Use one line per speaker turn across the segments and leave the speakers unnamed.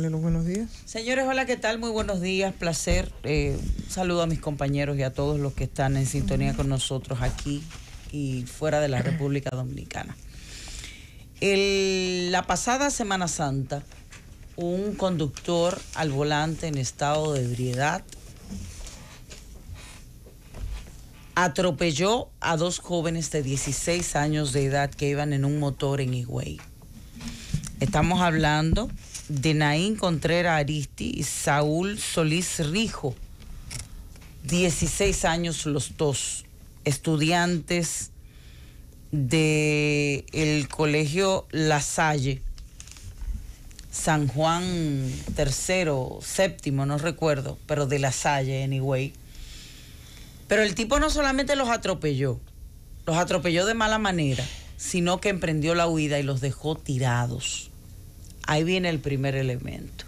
los buenos días. Señores, hola, ¿qué tal? Muy buenos días, placer. Eh, saludo a mis compañeros y a todos los que están en sintonía con nosotros aquí y fuera de la República Dominicana. la pasada Semana Santa, un conductor al volante en estado de ebriedad atropelló a dos jóvenes de 16 años de edad que iban en un motor en Higüey. Estamos hablando ...de Naín Contreras Aristi y Saúl Solís Rijo. 16 años los dos, estudiantes del el colegio La Salle, San Juan tercero, séptimo, no recuerdo, pero de La Salle, anyway. Pero el tipo no solamente los atropelló, los atropelló de mala manera, sino que emprendió la huida y los dejó tirados. Ahí viene el primer elemento.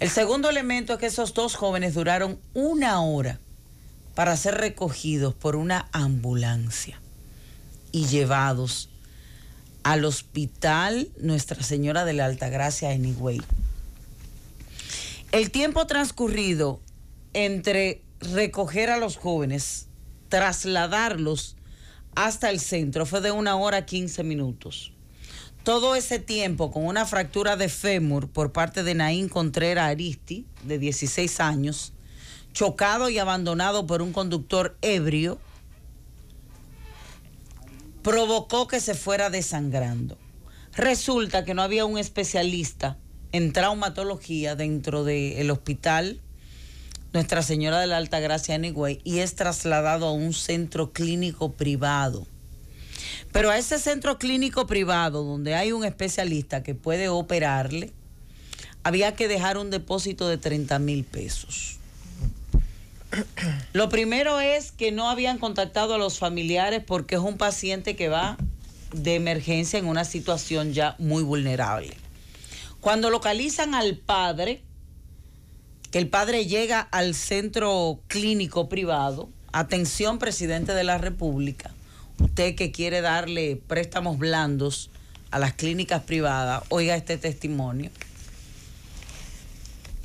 El segundo elemento es que esos dos jóvenes duraron una hora para ser recogidos por una ambulancia y llevados al hospital Nuestra Señora de la Gracia en Higüey. El tiempo transcurrido entre recoger a los jóvenes, trasladarlos hasta el centro, fue de una hora 15 minutos todo ese tiempo con una fractura de fémur por parte de Naín Contreras Aristi, de 16 años, chocado y abandonado por un conductor ebrio, provocó que se fuera desangrando. Resulta que no había un especialista en traumatología dentro del hospital Nuestra Señora de la Alta Gracia Anyway y es trasladado a un centro clínico privado pero a ese centro clínico privado donde hay un especialista que puede operarle, había que dejar un depósito de 30 mil pesos. Lo primero es que no habían contactado a los familiares porque es un paciente que va de emergencia en una situación ya muy vulnerable. Cuando localizan al padre, que el padre llega al centro clínico privado, atención presidente de la República, usted que quiere darle préstamos blandos a las clínicas privadas, oiga este testimonio.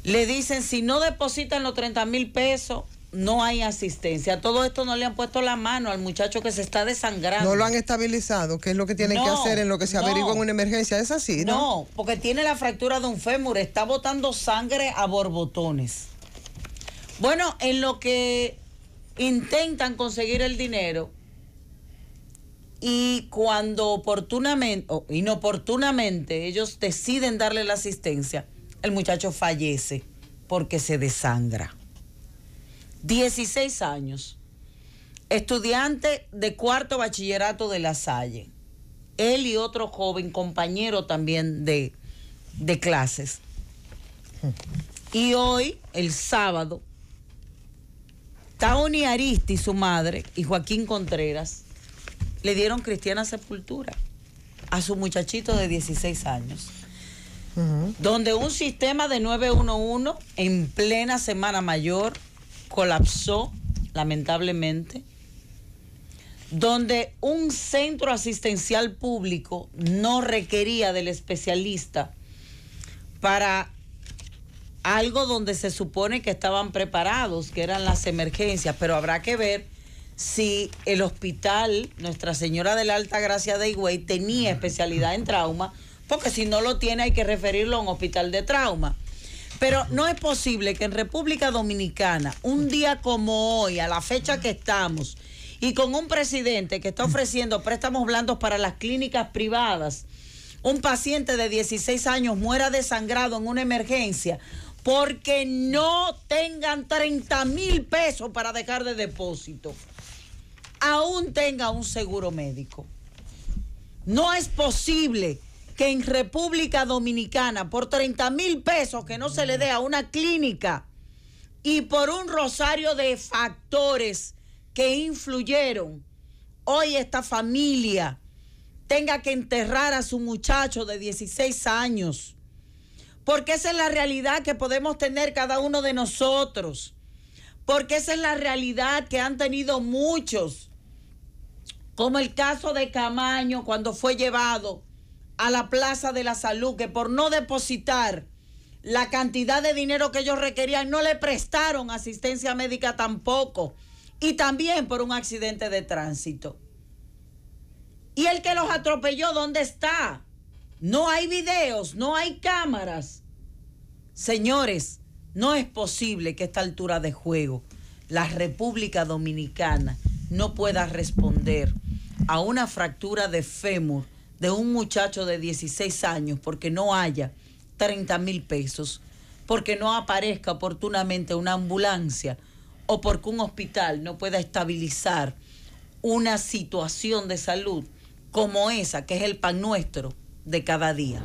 Le dicen, si no depositan los 30 mil pesos, no hay asistencia. Todo esto no le han puesto la mano al muchacho que se está desangrando. No lo han estabilizado, que es lo que tienen que hacer en lo que se averigua en una emergencia. Es así, ¿no? No, porque tiene la fractura de un fémur, está botando sangre a borbotones. Bueno, en lo que intentan conseguir el dinero, y cuando oportunamente o inoportunamente ellos deciden darle la asistencia, el muchacho fallece porque se desangra. 16 años, estudiante de cuarto bachillerato de La Salle, él y otro joven compañero también de, de clases. Y hoy, el sábado, Taoni Aristi, su madre, y Joaquín Contreras, le dieron cristiana sepultura a su muchachito de 16 años. Donde un sistema de 911 en plena Semana Mayor colapsó, lamentablemente. Donde un centro asistencial público no requería del especialista para algo donde se supone que estaban preparados, que eran las emergencias, pero habrá que ver si el hospital Nuestra Señora de la Alta Gracia de Higüey tenía especialidad en trauma, porque si no lo tiene hay que referirlo a un hospital de trauma. Pero no es posible que en República Dominicana, un día como hoy, a la fecha que estamos, y con un presidente que está ofreciendo préstamos blandos para las clínicas privadas, un paciente de 16 años muera desangrado en una emergencia porque no tengan 30 mil pesos para dejar de depósito, aún tenga un seguro médico. No es posible que en República Dominicana, por 30 mil pesos que no se le dé a una clínica y por un rosario de factores que influyeron, hoy esta familia tenga que enterrar a su muchacho de 16 años porque esa es la realidad que podemos tener cada uno de nosotros, porque esa es la realidad que han tenido muchos, como el caso de Camaño cuando fue llevado a la Plaza de la Salud, que por no depositar la cantidad de dinero que ellos requerían, no le prestaron asistencia médica tampoco, y también por un accidente de tránsito. ¿Y el que los atropelló, dónde está? no hay videos, no hay cámaras. Señores, no es posible que a esta altura de juego la República Dominicana no pueda responder a una fractura de fémur de un muchacho de 16 años porque no haya 30 mil pesos, porque no aparezca oportunamente una ambulancia o porque un hospital no pueda estabilizar una situación de salud como esa, que es el pan nuestro, de cada día.